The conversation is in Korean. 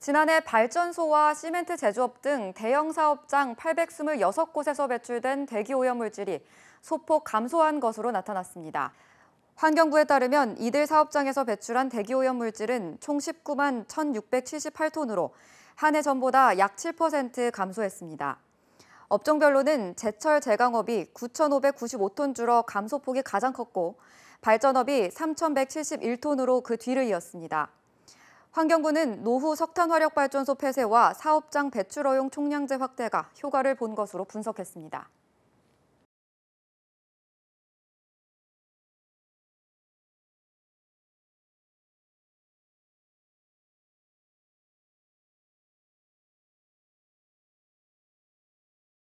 지난해 발전소와 시멘트 제조업 등 대형 사업장 826곳에서 배출된 대기오염물질이 소폭 감소한 것으로 나타났습니다. 환경부에 따르면 이들 사업장에서 배출한 대기오염물질은 총 19만 1,678톤으로 한 해 전보다 약 7% 감소했습니다. 업종별로는 제철 제강업이 9,595톤 줄어 감소폭이 가장 컸고 발전업이 3,171톤으로 그 뒤를 이었습니다. 환경부는 노후 석탄 화력 발전소 폐쇄와 사업장 배출 허용 총량제 확대가 효과를 본 것으로 분석했습니다.